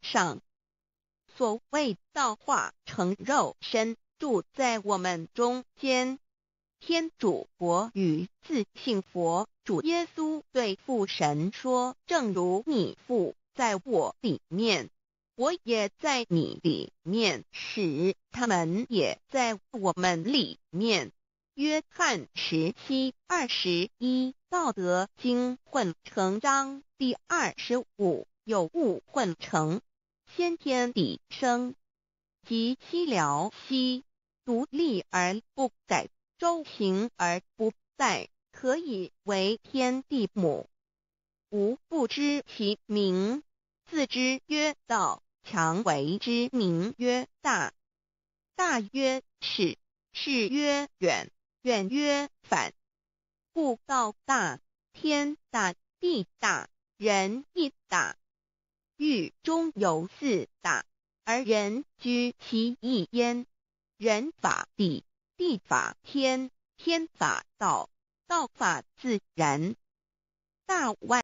上，所谓造化成肉身，住在我们中间。天主国与自信佛主耶稣对父神说：正如你父在我里面，我也在你里面，使他们也在我们里面。约翰十七二十一，《道德经》混成章第二十五。有物混成，先天地生。既七辽兮，独立而不改，周行而不殆，可以为天地母。吾不知其名，自知曰道，强为之名曰大。大曰是，是曰远，远曰反。故道大，天大，地大，人亦大。狱中有四大，而人居其一焉。人法地，地法天，天法道，道法自然。大外。